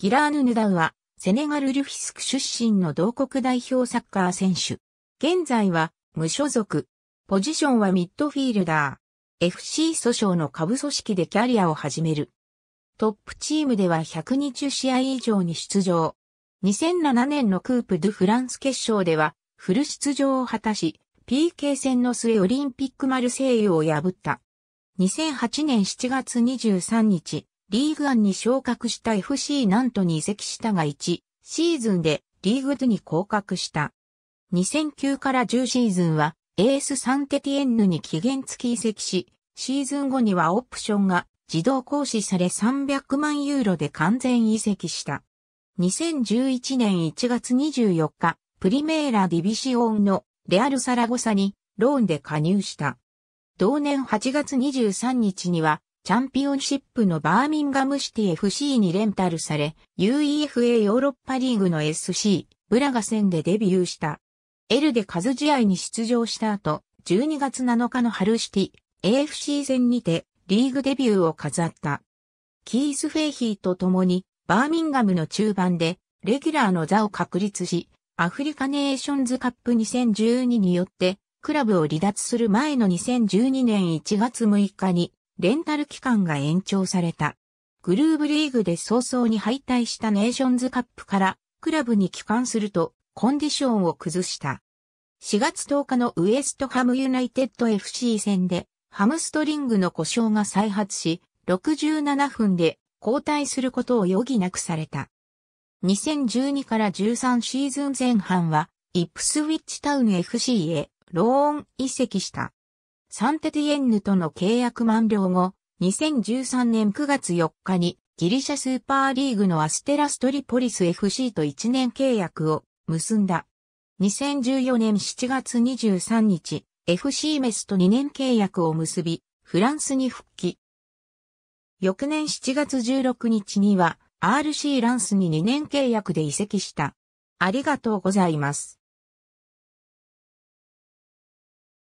ギラーヌ・ヌダウは、セネガル・ルフィスク出身の同国代表サッカー選手。現在は、無所属。ポジションはミッドフィールダー。FC 訴訟の下部組織でキャリアを始める。トップチームでは120試合以上に出場。2007年のクープ・ドゥ・フランス決勝では、フル出場を果たし、PK 戦の末オリンピックマルセイユを破った。2008年7月23日、リーグンに昇格した FC ナントに移籍したが1シーズンでリーグ2に降格した。2009から10シーズンはエースサンテティエンヌに期限付き移籍し、シーズン後にはオプションが自動行使され300万ユーロで完全移籍した。2011年1月24日、プリメーラディビシオンのレアルサラゴサにローンで加入した。同年8月23日にはチャンピオンシップのバーミンガムシティ FC にレンタルされ、UEFA ヨーロッパリーグの SC、ブラガ戦でデビューした。L で数試合に出場した後、12月7日の春シティ、AFC 戦にて、リーグデビューを飾った。キース・フェイヒーと共に、バーミンガムの中盤で、レギュラーの座を確立し、アフリカネーションズカップ2012によって、クラブを離脱する前の2012年1月6日に、レンタル期間が延長された。グルーブリーグで早々に敗退したネーションズカップからクラブに帰還するとコンディションを崩した。4月10日のウエストハムユナイテッド FC 戦でハムストリングの故障が再発し、67分で交代することを余儀なくされた。2012から13シーズン前半は、イップスウィッチタウン FC へローン移籍した。サンテティエンヌとの契約満了後、2013年9月4日にギリシャスーパーリーグのアステラストリポリス FC と1年契約を結んだ。2014年7月23日、FC メスと2年契約を結び、フランスに復帰。翌年7月16日には RC ランスに2年契約で移籍した。ありがとうございます。